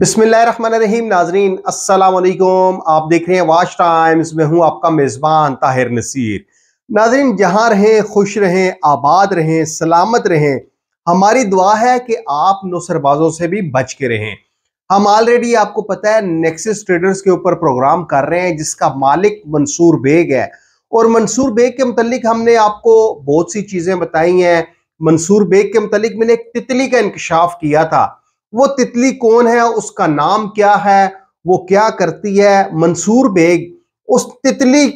बिसमीम नाजरीन असलकुम आप देख रहे हैं वाच टाइम्स में हूँ आपका मेज़बान ताहिर नसीर नाजरीन जहाँ रहें खुश रहें आबाद रहें सलामत रहें हमारी दुआ है कि आप नुसरबाजों से भी बच के रहें हम ऑलरेडी आपको पता है नेक्सिस ट्रेडर्स के ऊपर प्रोग्राम कर रहे हैं जिसका मालिक मंसूर बेग है और मंसूर बेग के मतलब हमने आपको बहुत सी चीज़ें बताई हैं मंसूर बेग के मतलब मैंने एक तितली का इंकशाफ किया था वो तितली कौन है उसका नाम क्या है वो क्या करती है मंसूर बेग उस तितली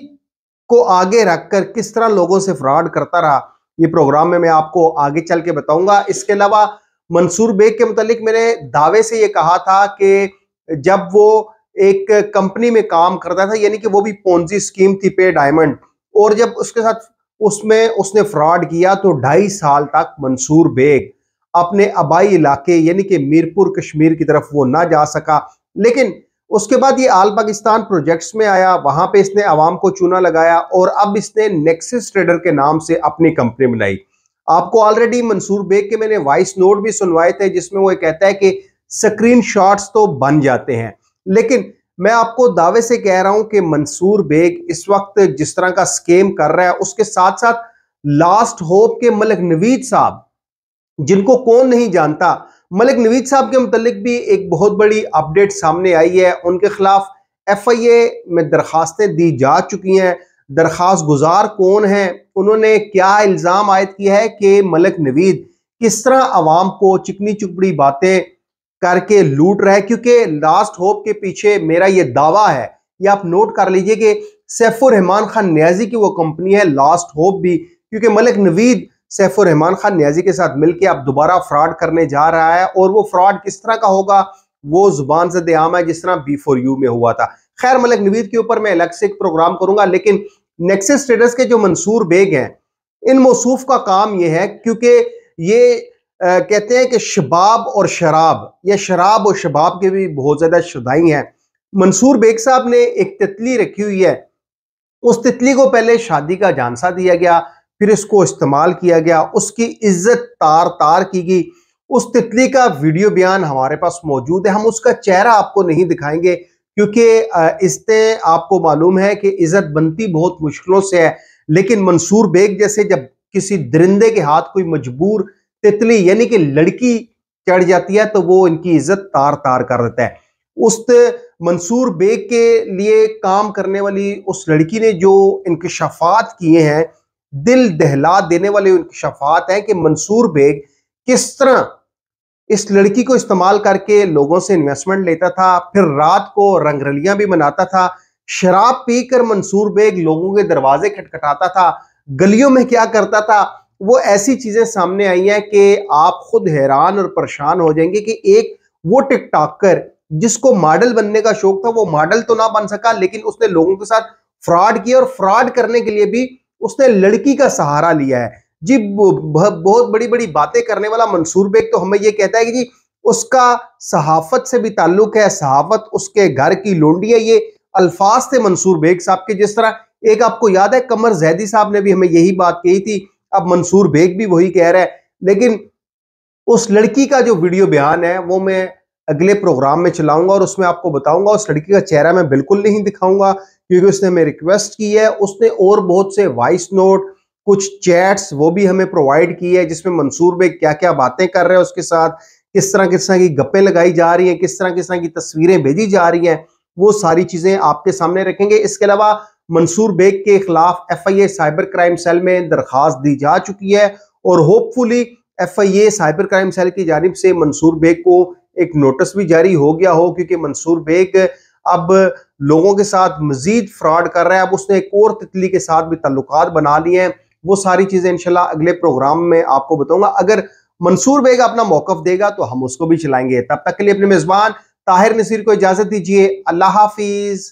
को आगे रखकर किस तरह लोगों से फ्रॉड करता रहा ये प्रोग्राम में मैं आपको आगे चल के बताऊंगा इसके अलावा मंसूर बेग के मुतालिक मैंने दावे से ये कहा था कि जब वो एक कंपनी में काम करता था यानी कि वो भी पोन्जी स्कीम थी पे डायमंड और जब उसके साथ उसमें उसने फ्रॉड किया तो ढाई साल तक मंसूर बेग अपने आबाई इलाके यानी कि मीरपुर कश्मीर की तरफ वो ना जा सका लेकिन उसके बाद ये आल पाकिस्तान प्रोजेक्ट्स में आया वहां पे इसने आवाम को चूना लगाया और अब इसने नेक्सिस ट्रेडर के नाम से अपनी कंपनी बनाई आपको ऑलरेडी मंसूर बेग के मैंने वॉइस नोट भी सुनवाए थे जिसमें वो कहता है कि स्क्रीन तो बन जाते हैं लेकिन मैं आपको दावे से कह रहा हूं कि मंसूर बेग इस वक्त जिस तरह का स्केम कर रहा है उसके साथ साथ लास्ट होप के मलिक नवीद साहब जिनको कौन नहीं जानता मलिक नवीद साहब के मतलब भी एक बहुत बड़ी अपडेट सामने आई है उनके खिलाफ एफ आई ए में दरखास्तें दी जा चुकी हैं दरखास्त गुजार कौन है उन्होंने क्या इल्ज़ाम आयद किया है कि मलिक नवीद किस तरह आवाम को चिकनी चुपड़ी बातें करके लूट रहा है क्योंकि लास्ट होप के पीछे मेरा ये दावा है ये आप नोट कर लीजिए कि सैफुर रहमान खान न्याजी की वो कंपनी है लास्ट होप भी क्योंकि मलिक नवीद सैफुर रहमान खान न्याजी के साथ मिलकर आप दोबारा फ्रॉड करने जा रहा है और वो फ्रॉड किस तरह का होगा वो जुबान से देआम है जिस तरह बी फोर यू में हुआ था खैर मलिक नवीद के ऊपर मैं अलग से एक प्रोग्राम करूंगा लेकिन नेक्सेस स्टेटस के जो मंसूर बेग हैं इन मौसूफ का काम यह है क्योंकि ये आ, कहते हैं कि शबाब और शराब या शराब और शबाब के भी बहुत ज़्यादा शुदाई हैं मंसूर बेग साहब ने एक तितली रखी हुई है उस तितली को पहले शादी का झांसा दिया गया फिर इसको इस्तेमाल किया गया उसकी इज्जत तार तार की गई उस तितली का वीडियो बयान हमारे पास मौजूद है हम उसका चेहरा आपको नहीं दिखाएंगे क्योंकि इससे आपको मालूम है कि इज्जत बनती बहुत मुश्किलों से है लेकिन मंसूर बेग जैसे जब किसी दरिंदे के हाथ कोई मजबूर तितली यानी कि लड़की चढ़ जाती है तो वो इनकी इज्जत तार तार कर देता है उस मंसूर बेग के लिए काम करने वाली उस लड़की ने जो इनकशाफात किए हैं दिल दहला देने वाले इंकशाफात हैं कि मंसूर बेग किस तरह इस लड़की को इस्तेमाल करके लोगों से इन्वेस्टमेंट लेता था फिर रात को रंगरलियां भी मनाता था शराब पीकर मंसूर बेग लोगों के दरवाजे खटखटाता था गलियों में क्या करता था वो ऐसी चीजें सामने आई हैं कि आप खुद हैरान और परेशान हो जाएंगे कि एक वो टिकटॉकर जिसको मॉडल बनने का शौक था वो मॉडल तो ना बन सका लेकिन उसने लोगों के साथ फ्रॉड किया और फ्रॉड करने के लिए भी उसने लड़की का सहारा लिया है जी बहुत बड़ी बड़ी बातें करने वाला मंसूर बेग तो हमें यह कहता है कि जी उसका सहाफत से भी ताल्लुक है सहाफत उसके घर की लोंडी है ये अल्फाज थे मंसूर बेग साहब के जिस तरह एक आपको याद है कमर जैदी साहब ने भी हमें यही बात कही थी अब मंसूर बेग भी वही कह रहा है लेकिन उस लड़की का जो वीडियो बयान है वो मैं अगले प्रोग्राम में चलाऊंगा और उसमें आपको बताऊंगा उस लड़की का चेहरा मैं बिल्कुल नहीं दिखाऊंगा क्योंकि उसने हमें रिक्वेस्ट की है उसने और बहुत से वॉइस नोट कुछ चैट्स वो भी हमें प्रोवाइड की है जिसमें मंसूर बेग क्या क्या बातें कर रहे हैं उसके साथ किस तरह किस तरह की गप्पे लगाई जा रही हैं किस तरह किस तरह की तस्वीरें भेजी जा रही हैं वो सारी चीजें आपके सामने रखेंगे इसके अलावा मंसूर बेग के खिलाफ एफआईए साइबर क्राइम सेल में दरखास्त दी जा चुकी है और hopefully FIA cyber crime cell की जानब से मंसूर बेग को एक नोटिस भी जारी हो गया हो क्योंकि मंसूर बेग अब लोगों के साथ मजीद फ्रॉड कर रहा है अब उसने एक और तितली के साथ भी ताल्लुक बना लिए हैं वो सारी चीज़ें इनशाला अगले प्रोग्राम में आपको बताऊंगा अगर मंसूर बेग अपना मौकफ देगा तो हम उसको भी चलाएंगे तब तक के लिए अपने मेज़बान ताहिर नसीर को इजाज़त दीजिए अल्लाह हाफिज़